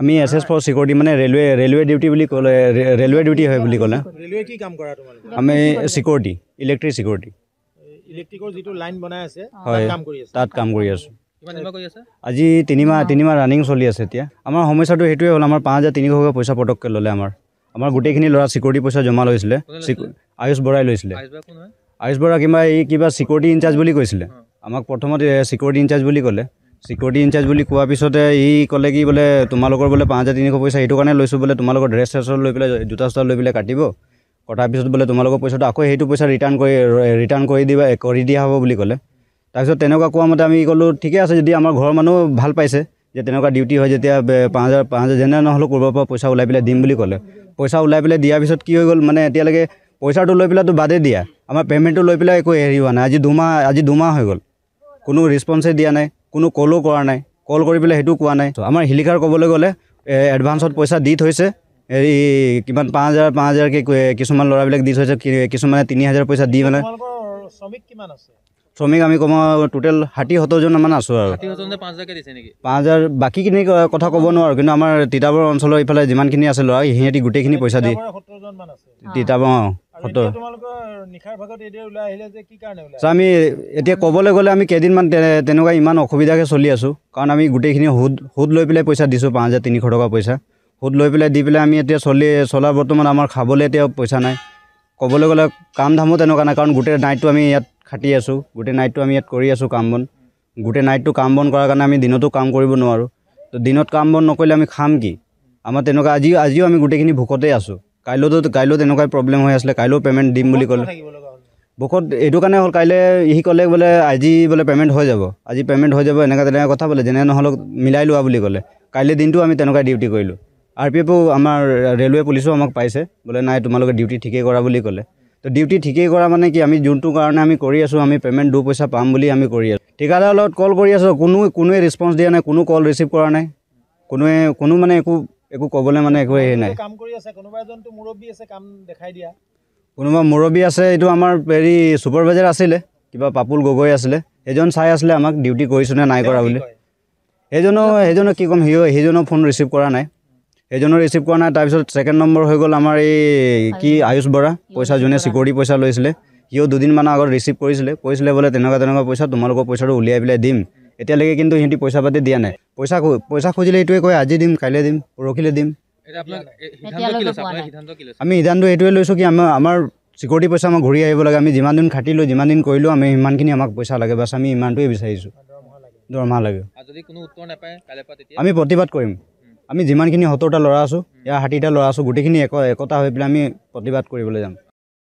আমি S S for security মানে railway railway duty বুলি ক'লে ৰেলৱে ডিউটি হয় বুলি ক'লে কি কাম কৰা আমি চিকিউৰিটি ইলেক্ট্ৰিক চিকিউৰিটি ইলেক্ট্ৰিকৰ যিটো লাইন বনাই আছে হয় তাত কাম কৰি আছোঁ আজি তিনিমাহ তিনিমাহ ৰানিং চলি আছে এতিয়া আমাৰ সমস্যাটো সেইটোৱে হ'ল আমাৰ পাঁচ হাজাৰ তিনিশকৈ পইচা পটককৈ ল'লে আমাৰ আমাৰ গোটেইখিনি ল'ৰা চিকিউৰিটি পইচা জমা লৈছিলে আয়ুষ বৰাই লৈছিলে আয়ুষ বৰা কিবা এই কিবা চিকিউৰিটি ইনচাৰ্জ বুলি কৈছিলে আমাক প্ৰথমতে চিকিউৰিটি ইনচাৰ্জ বুলি ক'লে ছিকিউৰিটি ইনচাৰ্জ বুলি কোৱাৰ পিছতে ই ক'লে কি বোলে তোমালোকৰ বোলে পাঁচ হাজাৰ তিনিশ পইচা সেইটো কাৰণে লৈছোঁ বোলে তোমালোকৰ ড্ৰেছ চেছ লৈ পেলাই জোতা চোতা লৈ পেলাই কাটিব কটাৰ পিছত বোলে তোমালোকৰ পইচাটো আকৌ সেইটো পইচা ৰিটাৰ্ণ কৰি ৰিটাৰ্ণ কৰি দিবা কৰি দিয়া হ'ব বুলি ক'লে তাৰপিছত তেনেকুৱা কোৱা মতে আমি ক'লোঁ ঠিকে আছে যদি আমাৰ ঘৰৰ মানুহ ভাল পাইছে যে তেনেকুৱা ডিউটি হয় যেতিয়া পাঁচ হাজাৰ পাঁচ হাজাৰ যেনে নহ'লেও ক'ৰবাৰ পৰা পইচা ওলাই পেলাই দিম বুলি ক'লে পইচা ওলাই পেলাই দিয়াৰ পিছত কি হৈ গ'ল মানে এতিয়ালৈকে পইচাটো লৈ পেলাইতো বাদেই দিয়া আমাৰ পে'মেণ্টটো লৈ পেলাই একো হেৰি হোৱা নাই আজি দুমাহ আজি দুমাহ হৈ গ'ল কোনো ৰেছপঞ্চেই দিয়া নাই কোনো কলো কৰা নাই কল কৰি পেলাই সেইটো কোৱা নাই আমাৰ শিলিখাৰ ক'বলৈ গ'লে এডভান্সত পইচা দি থৈছে হেৰি কিমান পাঁচ হাজাৰ পাঁচ হাজাৰকে কিছুমান ল'ৰাবিলাক দি থৈছে কিছুমানে তিনি হাজাৰ পইচা দি মানে শ্ৰমিক আমি কম টোটেল ষাঠি সত্তৰজনমান আছো আৰু পাঁচ হাজাৰ বাকীখিনি কথা ক'ব নোৱাৰোঁ কিন্তু আমাৰ তিতাবৰ অঞ্চলৰ ইফালে যিমানখিনি আছে ল'ৰা সিহঁতি গোটেইখিনি পইচা দিয়ে তিতাবৰ অঁ আমি এতিয়া ক'বলৈ গ'লে আমি কেইদিনমান তেনেকুৱা ইমান অসুবিধাকে চলি আছোঁ কাৰণ আমি গোটেইখিনি সুদ সুদ লৈ পেলাই পইচা দিছোঁ পাঁচ হাজাৰ তিনিশ টকা পইচা সুদ লৈ পেলাই দি পেলাই আমি এতিয়া চলি চলা বৰ্তমান আমাৰ খাবলৈ এতিয়া পইচা নাই ক'বলৈ গ'লে কাম ধামো তেনেকুৱা নাই কাৰণ গোটেই নাইটটো আমি ইয়াত খাটি আছোঁ গোটেই নাইটটো আমি ইয়াত কৰি আছোঁ কাম বন গোটেই নাইটটো কাম বন কৰাৰ কাৰণে আমি দিনতো কাম কৰিব নোৱাৰোঁ তো দিনত কাম বন নকৰিলে আমি খাম কি আমাৰ তেনেকুৱা আজিও আজিও আমি গোটেইখিনি ভোকতেই আছোঁ কাইলৈতো কাইলৈ তেনেকুৱাই প্ৰব্লেম হৈ আছিলে কাইলৈও পে'মেণ্ট দিম বুলি ক'লে ভোকত এইটো কাৰণে হ'ল কাইলৈ সি ক'লে বোলে আজি বোলে পে'মেণ্ট হৈ যাব আজি পে'মেণ্ট হৈ যাব এনেকুৱা তেনেকুৱা কথা বোলে যেনে নহ'লেও মিলাই লোৱা বুলি ক'লে কাইলৈ দিনটো আমি তেনেকুৱাই ডিউটি কৰিলোঁ আৰ পি এফো আমাৰ ৰেলৱে পুলিচো আমাক পাইছে বোলে নাই তোমালোকে ডিউটি ঠিকেই কৰা বুলি ক'লে তো ডিউটি ঠিকেই কৰা মানে কি আমি যোনটো কাৰণে আমি কৰি আছোঁ আমি পে'মেণ্ট দুপইচা পাম বুলি আমি কৰি আছোঁ ঠিকাদাৰৰ লগত কল কৰি আছোঁ কোনো কোনোৱে ৰেচপঞ্চ দিয়া নাই কোনো কল ৰিচিভ কৰা নাই কোনোৱে কোনো মানে একো একো ক'বলৈ মানে একো হেৰি নাই কাম কৰি আছে কোনোবা এজনটো মুৰব্বী আছে কাম দেখাই দিয়া কোনোবা মুৰব্বী আছে এইটো আমাৰ হেৰি ছুপাৰভাইজাৰ আছিলে কিবা পাপুল গগৈ আছিলে সেইজন চাই আছিলে আমাক ডিউটি কৰিছোঁ নে নাই কৰা বুলি সেইজনো সেইজনো কি ক'ম সিও সেইজনো ফোন ৰিচিভ কৰা নাই সেইজনো ৰিচিভ কৰা নাই তাৰপিছত ছেকেণ্ড নম্বৰ হৈ গ'ল আমাৰ এই কি আয়ুষ বৰা পইচা যোনে চিকিউৰিটি পইচা লৈছিলে সিও দুদিনমানৰ আগত ৰিচিভ কৰিছিলে কৈছিলে বোলে তেনেকুৱা তেনেকুৱা পইচা তোমালোকৰ পইচাটো উলিয়াই পেলাই দিম এতিয়ালৈকে কিন্তু সিহঁতি পইচা পাতি দিয়া নাই পইচা পইচা খুজিলে এইটোৱে কয় আজি দিম কাইলৈ দিম পৰহিলৈ দিম আমি সিদ্ধান্ত এইটোৱে লৈছোঁ কি আমাৰ আমাৰ চিকিউৰিটি পইচা আমাৰ ঘূৰি আহিব লাগে আমি যিমান দিন খাটিলোঁ যিমান দিন কৰিলোঁ আমি সিমানখিনি আমাক পইচা লাগে বাছ আমি ইমানটোৱে বিচাৰিছোঁ দৰমহা লাগে আমি প্ৰতিবাদ কৰিম আমি যিমানখিনি সত্তৰটা ল'ৰা আছোঁ ইয়াৰ ষাঠিটা ল'ৰা আছোঁ গোটেইখিনি একতা হৈ পেলাই আমি প্ৰতিবাদ কৰিবলৈ যাম